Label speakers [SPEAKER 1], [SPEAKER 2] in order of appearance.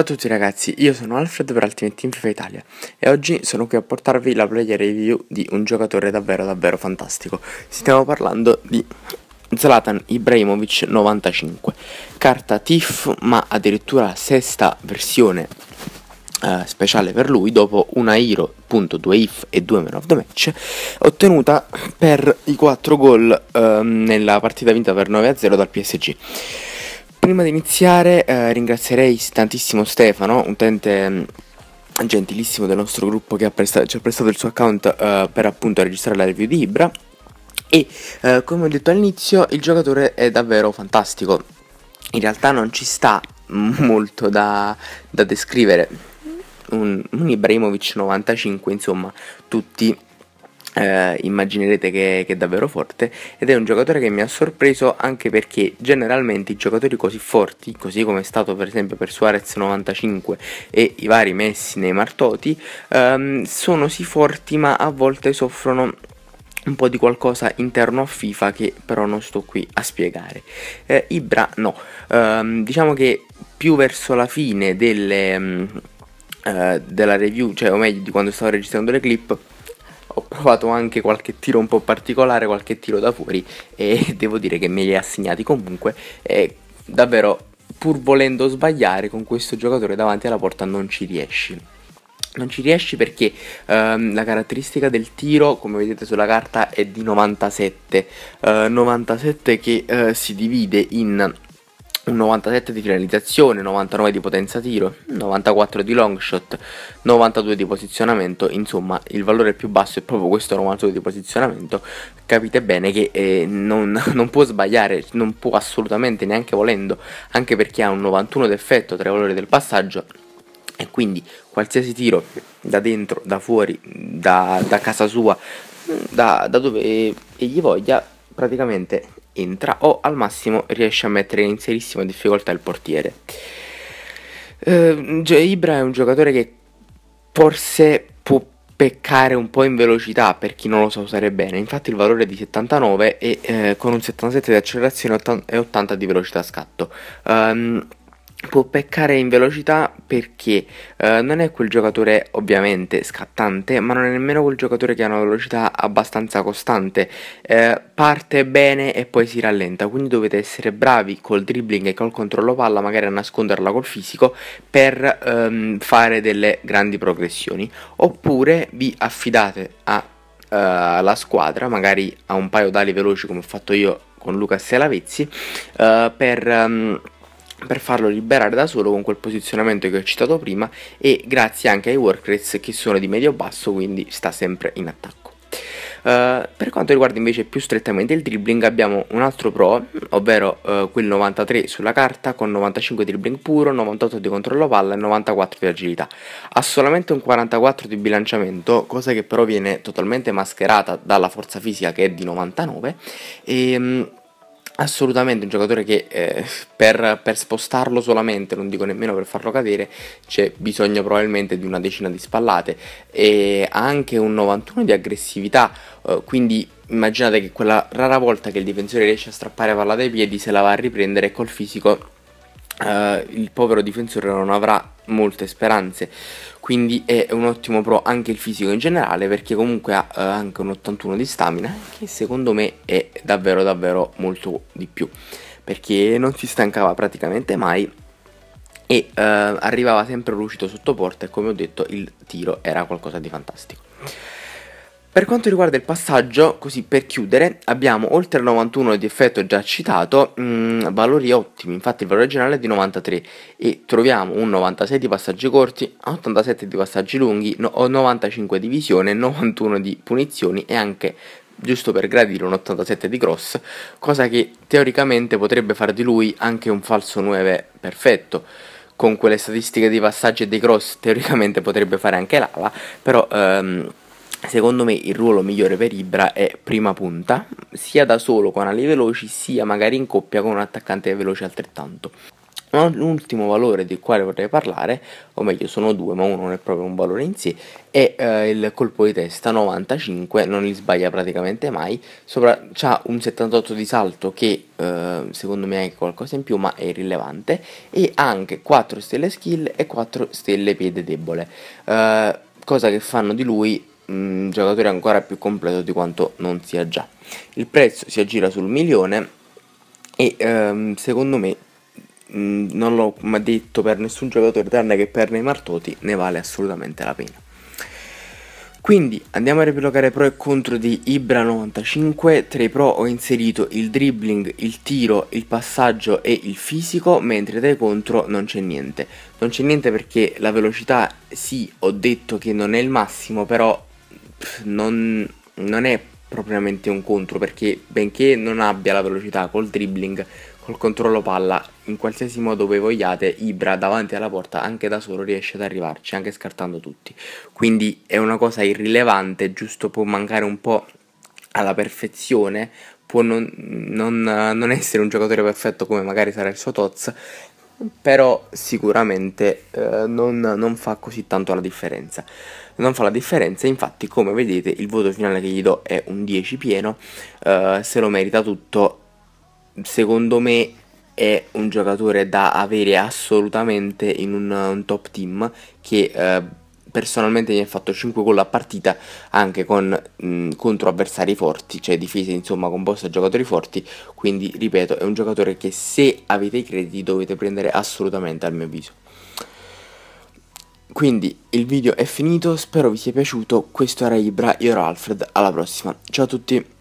[SPEAKER 1] Ciao a tutti ragazzi, io sono Alfred per Ultimate Team FIFA Italia e oggi sono qui a portarvi la player review di un giocatore davvero davvero fantastico. Stiamo parlando di Zlatan Ibrahimovic 95, carta TIFF ma addirittura sesta versione eh, speciale per lui dopo una Hero.2if e 2 man of the match ottenuta per i 4 gol eh, nella partita vinta per 9-0 dal PSG. Prima di iniziare eh, ringrazierei tantissimo Stefano, utente mh, mm, gentilissimo del nostro gruppo che ha presta- ci ha prestato il suo account eh, per appunto registrare la review di Ibra. E eh, come ho detto all'inizio, il giocatore è davvero fantastico. In realtà non ci sta molto da, da descrivere. Un, un Ibrahimovic 95, insomma, tutti eh, immaginerete che, che, è davvero forte ed è un giocatore che mi ha sorpreso anche perché generalmente i giocatori così forti, così come è stato per esempio per Suarez 95 e i vari Messi nei Martoti, ehm, sono sì forti ma a volte soffrono un po' di qualcosa interno a FIFA che però non sto qui a spiegare. Eh, Ibra no, ehm, diciamo che più verso la fine delle, mh, mm, eh, della review, cioè o meglio di quando stavo registrando le clip, ho provato anche qualche tiro un po' particolare, qualche tiro da fuori e devo dire che me li ha segnati comunque e davvero pur volendo sbagliare con questo giocatore davanti alla porta non ci riesci. Non ci riesci perché ehm, la caratteristica del tiro, come vedete sulla carta, è di 97. Eh, 97 che eh, si divide in 97 di finalizzazione, 99 di potenza tiro, 94 di long shot, 92 di posizionamento, insomma il valore più basso è proprio questo 92 di posizionamento, capite bene che eh, non, non, può sbagliare, non può assolutamente neanche volendo, anche perché ha un 91 d'effetto tra i valori del passaggio e quindi qualsiasi tiro da dentro, da fuori, da, da casa sua, da, da dove eh, egli voglia, praticamente entra o al massimo riesce a mettere in serissima difficoltà il portiere. Eh, Ibra è un giocatore che forse può peccare un po' in velocità per chi non lo sa usare bene, infatti il valore è di 79 e eh, con un 77 di accelerazione e 80 di velocità scatto. Um, può peccare in velocità perché eh, non è quel giocatore ovviamente scattante, ma non è nemmeno quel giocatore che ha una velocità abbastanza costante. Eh, parte bene e poi si rallenta, quindi dovete essere bravi col dribbling e col controllo palla, magari a nasconderla col fisico per ehm, fare delle grandi progressioni, oppure vi affidate alla eh, squadra, magari a un paio d'ali veloci come ho fatto io con Lucas Selavezzi, eh, per ehm, per farlo liberare da solo con quel posizionamento che ho citato prima e grazie anche ai work rates che sono di medio basso quindi sta sempre in attacco. Uh, per quanto riguarda invece più strettamente il dribbling abbiamo un altro pro, ovvero uh, quel 93 sulla carta con 95 dribbling puro, 98 di controllo palla e 94 di agilità. Ha solamente un 44 di bilanciamento, cosa che però viene totalmente mascherata dalla forza fisica che è di 99 e um, assolutamente un giocatore che eh, per, per, spostarlo solamente, non dico nemmeno per farlo cadere, c'è bisogno probabilmente di una decina di spallate e ha anche un 91 di aggressività, eh, quindi immaginate che quella rara volta che il difensore riesce a strappare palla dai piedi se la va a riprendere col fisico Uh, il povero difensore non avrà molte speranze quindi è un ottimo pro anche il fisico in generale perché comunque ha uh, anche un 81 di stamina che secondo me è davvero davvero molto di più perché non si stancava praticamente mai e uh, arrivava sempre lucido sotto porta e come ho detto il tiro era qualcosa di fantastico per quanto riguarda il passaggio, così per chiudere, abbiamo oltre al 91 di effetto già citato, mh, mm, valori ottimi, infatti il valore generale è di 93 e troviamo un 96 di passaggi corti, 87 di passaggi lunghi, no, 95 di visione, 91 di punizioni e anche giusto per gradire un 87 di cross, cosa che teoricamente potrebbe far di lui anche un falso 9 perfetto con quelle statistiche di passaggi e dei cross teoricamente potrebbe fare anche l'ala, però ehm, Secondo me il ruolo migliore per Ibra è prima punta, sia da solo con ali veloci, sia magari in coppia con un attaccante veloce altrettanto. L'ultimo valore del quale vorrei parlare, o meglio sono due, ma uno non è proprio un valore in sé, è eh, il colpo di testa 95, non li sbaglia praticamente mai, sopra, ha un 78 di salto che eh, secondo me è qualcosa in più ma è irrilevante, e anche 4 stelle skill e 4 stelle piede debole. Eh, cosa che fanno di lui un giocatore ancora più completo di quanto non sia già. Il prezzo si aggira sul milione e ehm, secondo me mh, non l'ho mai detto per nessun giocatore tranne che per Neymar Toti ne vale assolutamente la pena. Quindi andiamo a riepilogare pro e contro di Ibra 95. Tra i pro ho inserito il dribbling, il tiro, il passaggio e il fisico, mentre dai contro non c'è niente. Non c'è niente perché la velocità sì, ho detto che non è il massimo, però non, non è propriamente un contro perché benché non abbia la velocità col dribbling, col controllo palla, in qualsiasi modo voi vogliate, Ibra davanti alla porta anche da solo riesce ad arrivarci, anche scartando tutti. Quindi è una cosa irrilevante, giusto può mancare un po' alla perfezione, può non, non, non essere un giocatore perfetto come magari sarà il suo Toz, però sicuramente eh, non, non, fa così tanto la differenza. Non fa la differenza, infatti come vedete il voto finale che gli do è un 10 pieno, eh, se lo merita tutto, secondo me è un giocatore da avere assolutamente in un, un top team che... Eh, personalmente mi ha fatto 5 gol a partita anche con mh, contro avversari forti, cioè difese insomma composte da giocatori forti, quindi ripeto è un giocatore che se avete i crediti dovete prendere assolutamente al mio avviso. Quindi il video è finito, spero vi sia piaciuto, questo era Ibra, io ero Alfred, alla prossima, ciao a tutti!